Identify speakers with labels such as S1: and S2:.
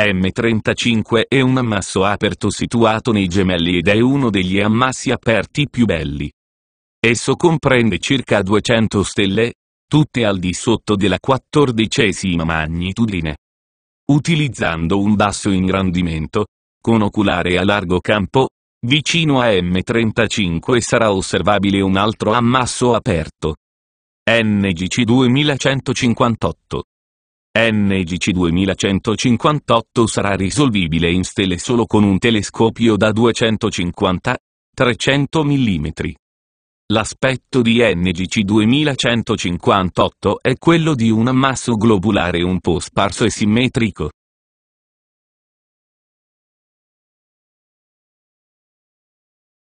S1: M35 è un ammasso aperto situato nei gemelli ed è uno degli ammassi aperti più belli. Esso comprende circa 200 stelle, tutte al di sotto della quattordicesima magnitudine. Utilizzando un basso ingrandimento, con oculare a largo campo, vicino a M35 sarà osservabile un altro ammasso aperto. NGC 2158 NGC 2158 sarà risolvibile in stelle solo con un telescopio da 250-300 mm. L'aspetto di NGC 2158 è quello di un ammasso globulare un po' sparso e simmetrico,